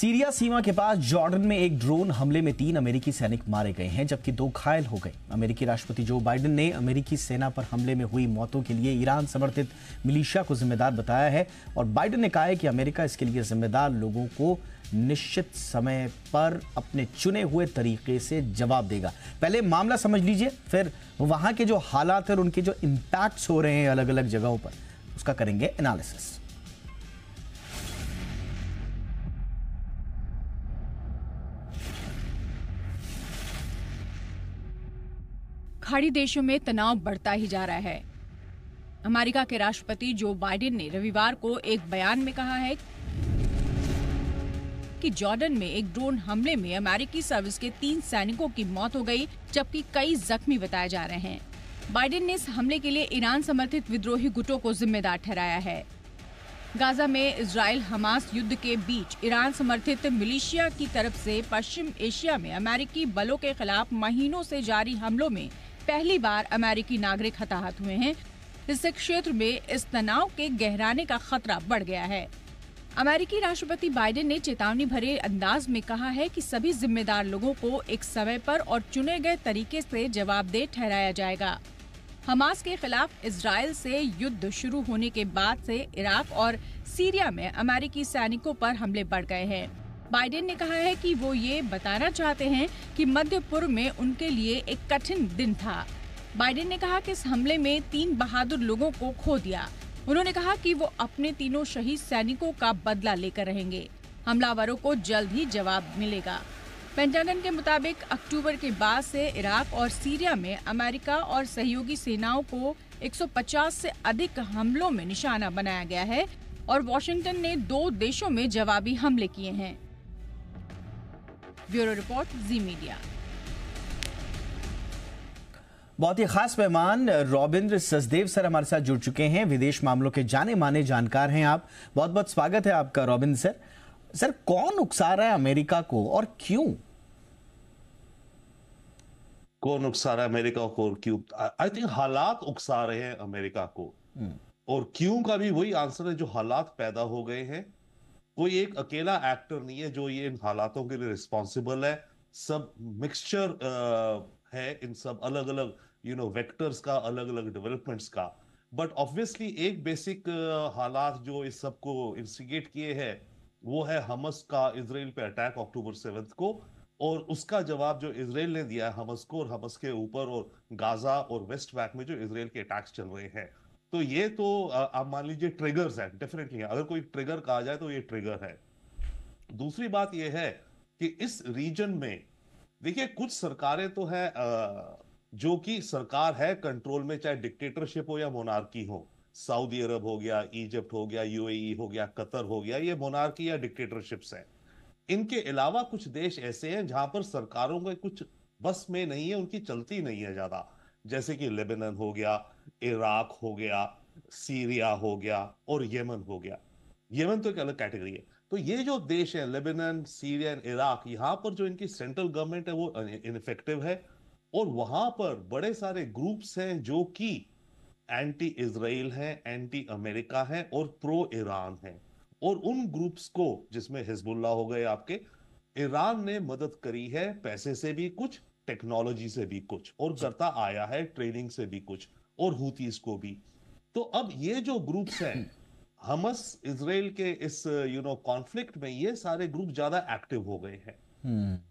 Syria सीमा के पास Jordan में एक ड्रोन हमले में तीन अमेरिकी सैनिक मारे गए हैं जबकि दो घायल हो गए अमेरिकी राष्ट्रपति जो बाइडेन ने अमेरिकी सेना पर हमले में हुई मौतों के लिए ईरान समर्थित मिलिशिया को जिम्मेदार बताया है और बाइडेन ने कहा है कि अमेरिका इसके लिए जिम्मेदार लोगों को निश्चित समय पर अपने चुने हुए तरीके से जवाब देगा पहले मामला समझ लीजिए फिर वहाँ के जो हालात और उनके जो इम्पैक्ट्स हो रहे हैं अलग अलग जगहों पर उसका करेंगे एनालिसिस खाड़ी देशों में तनाव बढ़ता ही जा रहा है अमेरिका के राष्ट्रपति जो बाइडेन ने रविवार को एक बयान में कहा है कि जॉर्डन में एक ड्रोन हमले में अमेरिकी सर्विस के तीन सैनिकों की मौत हो गई जबकि कई जख्मी बताए जा रहे हैं बाइडेन ने इस हमले के लिए ईरान समर्थित विद्रोही गुटों को जिम्मेदार ठहराया है गाजा में इसराइल हमास युद्ध के बीच ईरान समर्थित मिलिशिया की तरफ से पश्चिम एशिया में अमेरिकी बलों के खिलाफ महीनों से जारी हमलों में पहली बार अमेरिकी नागरिक हताहत हुए हैं इससे क्षेत्र में इस तनाव के गहराने का खतरा बढ़ गया है अमेरिकी राष्ट्रपति बाइडेन ने चेतावनी भरे अंदाज में कहा है कि सभी जिम्मेदार लोगों को एक समय पर और चुने गए तरीके से जवाबदेह ठहराया जाएगा हमास के खिलाफ इसराइल से युद्ध शुरू होने के बाद से इराक और सीरिया में अमेरिकी सैनिकों पर हमले बढ़ गए हैं बाइडेन ने कहा है कि वो ये बताना चाहते हैं कि मध्य पूर्व में उनके लिए एक कठिन दिन था बाइडेन ने कहा कि इस हमले में तीन बहादुर लोगों को खो दिया उन्होंने कहा कि वो अपने तीनों शहीद सैनिकों का बदला लेकर रहेंगे हमलावरों को जल्द ही जवाब मिलेगा पेंटागन के मुताबिक अक्टूबर के बाद से इराक और सीरिया में अमेरिका और सहयोगी सेनाओं को 150 से अधिक हमलों में निशाना बनाया गया है और वॉशिंगटन ने दो देशों में जवाबी हमले किए हैं ब्यूरो रिपोर्ट जी मीडिया बहुत ही खास मेहमान रॉबिंद्र सचदेव सर हमारे साथ जुड़ चुके हैं विदेश मामलों के जाने माने जानकार हैं आप बहुत बहुत स्वागत है आपका रॉबिंद्र सर सर कौन उकसा रहा है अमेरिका को और क्यों कौन उकसा रहा है अमेरिका को और क्यों आई थिंक हालात उकसा रहे हैं अमेरिका को हम्म। और क्यों का भी वही आंसर है जो हालात पैदा हो गए हैं कोई एक अकेला एक्टर नहीं है जो ये इन हालातों के लिए रिस्पॉन्सिबल है सब मिक्सचर uh, है इन सब अलग अलग यू नो वेक्टर्स का अलग अलग डेवलपमेंट्स का बट ऑब्वियसली एक बेसिक uh, हालात जो इस सब को इंस्टिगेट किए है वो है हमस का इसराइल पे अटैक अक्टूबर सेवन को और उसका जवाब जो इसराइल ने दिया है हमस को और हमस के ऊपर और गाजा और वेस्ट बैंक में जो इसराइल के अटैक्स चल रहे हैं तो ये तो आप मान लीजिए ट्रिगर्स हैं डेफिनेटली अगर कोई ट्रिगर कहा जाए तो ये ट्रिगर है दूसरी बात यह है कि इस रीजन में देखिए कुछ सरकारें तो है जो कि सरकार है कंट्रोल में चाहे डिक्टेटरशिप हो या मोनार्की हो सऊदी अरब हो गया इजिप्ट हो गया यूएई e हो गया कतर हो गया ये मोनार्की या डिक्टेटरशिप्स हैं इनके अलावा कुछ देश ऐसे हैं जहां पर सरकारों के कुछ बस में नहीं है उनकी चलती नहीं है ज्यादा जैसे कि लेबनान हो गया इराक हो गया सीरिया हो गया और यमन हो गया यमन तो एक अलग कैटेगरी है तो ये जो देश है लेबनान सीरिया एंड इराक यहाँ पर जो इनकी सेंट्रल गवर्नमेंट है वो इनफेक्टिव है और वहां पर बड़े सारे ग्रुप्स हैं जो कि एंटी इसराइल हैं एंटी अमेरिका हैं और प्रो ईरान हैं और उन ग्रुप्स को जिसमें हिजबुल्ला हो गए आपके ईरान ने मदद करी है पैसे से भी कुछ टेक्नोलॉजी से भी कुछ और करता आया है ट्रेनिंग से भी कुछ और हूतीस को भी तो अब ये जो ग्रुप्स हैं हमस इसराइल के इस यू नो कॉन्फ्लिक्ट में ये सारे ग्रुप ज्यादा एक्टिव हो गए हैं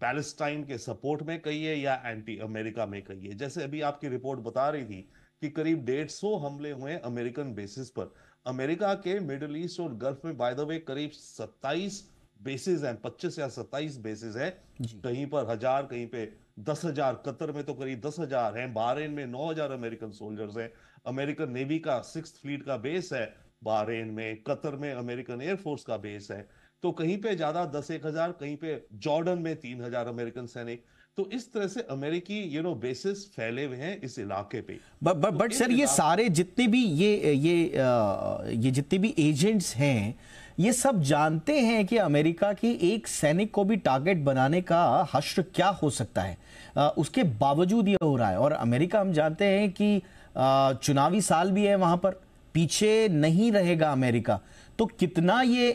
पैलेस्टाइन हम्म। के सपोर्ट में कहिए या एंटी अमेरिका में कहिए जैसे अभी आपकी रिपोर्ट बता रही थी कि करीब डेढ़ सौ हमले हुए अमेरिकन बेसिस पर अमेरिका के मिडल ईस्ट और गल्फ में बाय द वे करीब सत्ताईस बेसिस हैं पच्चीस या सत्ताईस बेसिस हैं कहीं पर हजार कहीं पे दस हजार कतर में तो करीब दस हजार है बारेन में नौ हजार अमेरिकन सोल्जर्स हैं अमेरिकन नेवी का सिक्स फ्लीट का बेस है बारेन में कतर में अमेरिकन एयरफोर्स का बेस है तो कहीं पे ज्यादा दस एक हजार कहीं पे जॉर्डन में तीन हजार अमेरिकन सैनिक तो इस तरह से अमेरिकी यू नो बेसिस फैले हुए हैं इस इलाके पे बट बट तो सर ये सारे जितने भी ये ये ये जितने भी एजेंट्स हैं ये सब जानते हैं कि अमेरिका की एक सैनिक को भी टारगेट बनाने का हश्र क्या हो सकता है आ, उसके बावजूद ये हो रहा है और अमेरिका हम जानते हैं कि आ, चुनावी साल भी है वहां पर पीछे नहीं रहेगा अमेरिका तो कितना ये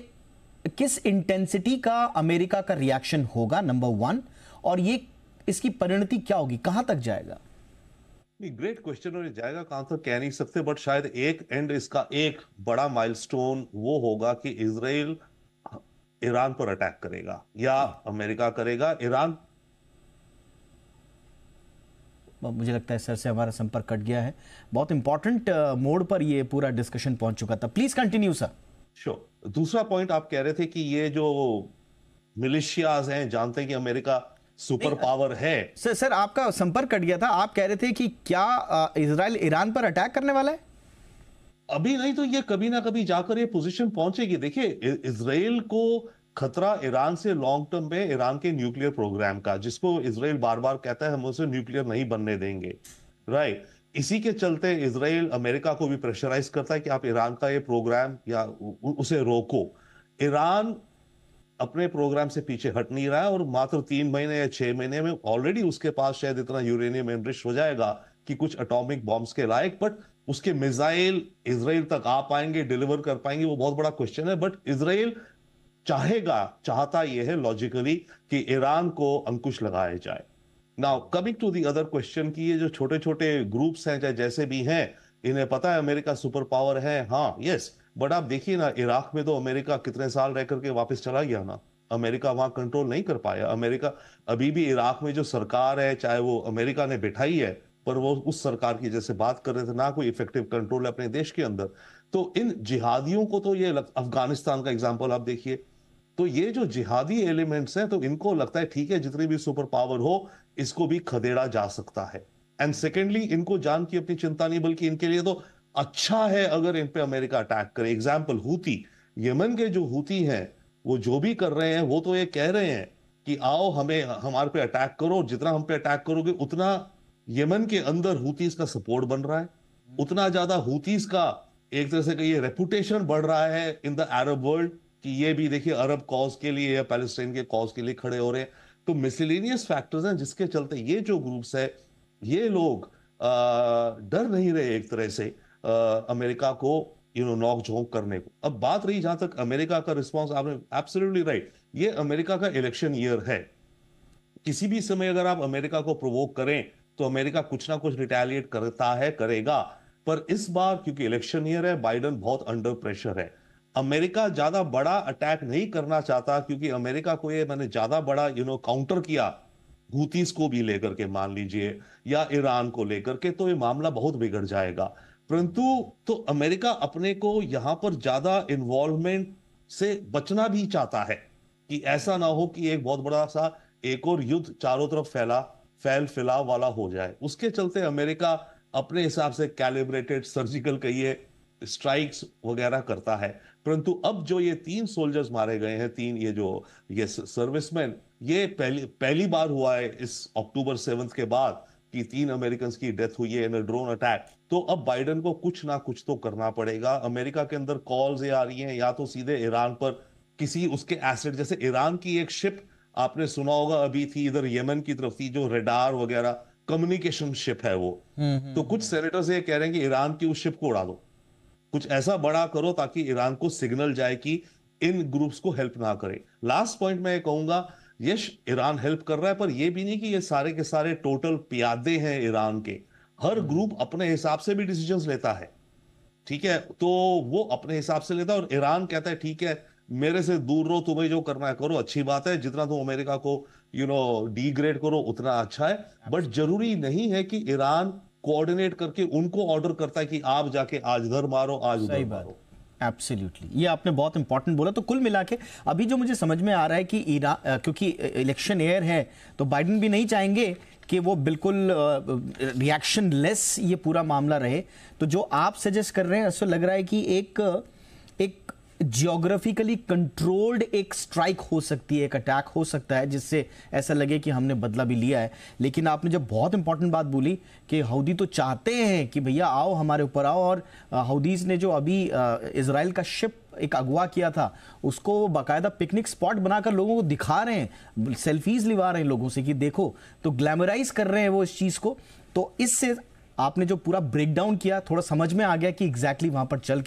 किस इंटेंसिटी का अमेरिका का रिएक्शन होगा नंबर वन और ये इसकी परिणति क्या होगी कहाँ तक जाएगा नहीं ग्रेट क्वेश्चन और जाएगा कहां तो कह नहीं सकते बट शायद एक एंड इसका एक बड़ा माइलस्टोन वो होगा कि इसराइल ईरान पर अटैक करेगा या अमेरिका करेगा ईरान मुझे लगता है सर से हमारा संपर्क कट गया है बहुत इंपॉर्टेंट uh, मोड पर ये पूरा डिस्कशन पहुंच चुका था प्लीज कंटिन्यू सर श्योर दूसरा पॉइंट आप कह रहे थे कि ये जो मिलिशियाज हैं जानते हैं कि अमेरिका सुपर पावर है सर सर आपका संपर्क कट गया था आप कह रहे थे कि क्या इसराइल ईरान पर अटैक करने वाला है अभी नहीं तो ये कभी ना कभी जाकर ये पोजीशन पहुंचेगी देखिए इसराइल को खतरा ईरान से लॉन्ग टर्म में ईरान के न्यूक्लियर प्रोग्राम का जिसको इसराइल बार बार कहता है हम उसे न्यूक्लियर नहीं बनने देंगे राइट इसी के चलते इसराइल अमेरिका को भी प्रेशराइज करता है कि आप ईरान का ये प्रोग्राम या उसे रोको ईरान अपने प्रोग्राम से पीछे हट नहीं रहा और मात्र तीन महीने या छह महीने में ऑलरेडी उसके पास शायद इतना यूरेनियम एनरिच हो जाएगा कि कुछ अटोमिक बॉम्ब्स के लायक बट उसके मिसाइल इसराइल तक आ पाएंगे डिलीवर कर पाएंगे वो बहुत बड़ा क्वेश्चन है बट इसराइल चाहेगा चाहता यह है लॉजिकली कि ईरान को अंकुश लगाया जाए now coming to the other question की ये जो छोटे छोटे ग्रुप्स हैं चाहे जैसे भी हैं इन्हें पता है अमेरिका सुपर पावर है हाँ यस yes, बट आप देखिए ना इराक में तो अमेरिका कितने साल रह करके वापस चला गया ना अमेरिका वहां कंट्रोल नहीं कर पाया अमेरिका अभी भी इराक में जो सरकार है चाहे वो अमेरिका ने बिठाई है पर वो उस सरकार की जैसे बात कर रहे थे ना कोई इफेक्टिव कंट्रोल है अपने देश के अंदर तो इन जिहादियों को तो ये अफगानिस्तान का एग्जाम्पल आप देखिए तो ये जो जिहादी एलिमेंट्स हैं तो इनको लगता है ठीक है जितनी भी सुपर पावर हो इसको भी खदेड़ा जा सकता है एंड सेकेंडली इनको जान की अपनी चिंता नहीं बल्कि इनके लिए तो अच्छा है अगर इन पे अमेरिका अटैक करे एग्जाम्पल हूती यमन के जो हूती हैं वो जो भी कर रहे हैं वो तो ये कह रहे हैं कि आओ हमें हमारे पे अटैक करो जितना हम पे अटैक करोगे उतना यमन के अंदर हूतीस का सपोर्ट बन रहा है हम्म। उतना ज्यादा हूतीस का एक तरह से कहिए रेपुटेशन बढ़ रहा है इन द अरब वर्ल्ड कि ये भी देखिए अरब कॉज के लिए या पैलेस्टाइन के कॉज के लिए खड़े हो रहे हैं तो मिसलिनियस फैक्टर्स हैं जिसके चलते ये जो ग्रुप्स है ये लोग आ, डर नहीं रहे एक तरह से आ, अमेरिका को यू नो नॉक झोंक करने को अब बात रही जहां तक अमेरिका का रिस्पॉन्स आपने एब्सोल्युटली राइट ये अमेरिका का इलेक्शन ईयर है किसी भी समय अगर आप अमेरिका को प्रोवोक करें तो अमेरिका कुछ ना कुछ रिटेलिएट करता है करेगा पर इस बार क्योंकि इलेक्शन ईयर है बाइडन बहुत अंडर प्रेशर है अमेरिका ज्यादा बड़ा अटैक नहीं करना चाहता क्योंकि अमेरिका को ये मैंने ज्यादा बड़ा यू नो काउंटर किया हूतीस को भी लेकर के मान लीजिए या ईरान को लेकर के तो ये मामला बहुत बिगड़ जाएगा परंतु तो अमेरिका अपने को यहां पर ज्यादा इन्वॉल्वमेंट से बचना भी चाहता है कि ऐसा ना हो कि एक बहुत बड़ा सा एक और युद्ध चारों तरफ फैला फैल फैलाव वाला हो जाए उसके चलते अमेरिका अपने हिसाब से कैलिब्रेटेड सर्जिकल कहिए स्ट्राइक्स वगैरह करता है परंतु अब जो ये तीन सोल्जर्स मारे गए हैं तीन ये जो ये सर्विसमैन ये पहली पहली बार हुआ है इस अक्टूबर सेवन्थ के बाद कि तीन अमेरिकन की डेथ हुई है इन ड्रोन अटैक तो अब बाइडन को कुछ ना कुछ तो करना पड़ेगा अमेरिका के अंदर कॉल्स आ रही हैं या तो सीधे ईरान पर किसी उसके एसेट जैसे ईरान की एक शिप आपने सुना होगा अभी थी इधर यमन की तरफ थी जो रेडार वगैरह कम्युनिकेशन शिप है वो हम्म, हम्म, तो कुछ सेनेटर्स हम्म। ये कह रहे हैं कि ईरान की उस शिप को उड़ा दो कुछ ऐसा बड़ा करो ताकि ईरान को सिग्नल जाए कि इन ग्रुप्स को हेल्प ना करे लास्ट पॉइंट मैं ये कहूंगा यश ईरान हेल्प कर रहा है पर यह भी नहीं कि ये सारे के सारे टोटल प्यादे हैं ईरान के हर ग्रुप अपने हिसाब से भी डिसीजंस लेता है ठीक है तो वो अपने हिसाब से लेता है और ईरान कहता है ठीक है मेरे से दूर रहो तुम्हें जो करना है करो अच्छी बात है जितना तुम अमेरिका को यू नो डीग्रेड करो उतना अच्छा है बट जरूरी नहीं है कि ईरान कोऑर्डिनेट करके उनको ऑर्डर करता है कि आप जाके आज घर मारो आज उधर मारो एब्सोल्युटली ये आपने बहुत इंपॉर्टेंट बोला तो कुल मिला के अभी जो मुझे समझ में आ रहा है कि ईरान क्योंकि इलेक्शन ईयर है तो बाइडन भी नहीं चाहेंगे कि वो बिल्कुल रिएक्शन लेस ये पूरा मामला रहे तो जो आप सजेस्ट कर रहे हैं ऐसा लग रहा है कि एक एक जियोग्राफिकली कंट्रोल्ड एक स्ट्राइक हो सकती है एक अटैक हो सकता है जिससे ऐसा लगे कि हमने बदला भी लिया है लेकिन आपने जब बहुत इंपॉर्टेंट बात बोली कि हाउदी तो चाहते हैं कि भैया आओ हमारे ऊपर आओ और हाउदीज ने जो अभी इसराइल का शिप एक अगवा किया था उसको बाकायदा पिकनिक स्पॉट बनाकर लोगों को दिखा रहे हैं सेल्फीज लिवा रहे हैं लोगों से कि देखो तो ग्लैमराइज कर रहे हैं वो इस चीज़ को तो इससे आपने जो पूरा ब्रेकडाउन किया थोड़ा समझ में आ गया कि एग्जैक्टली exactly वहां पर चल क्या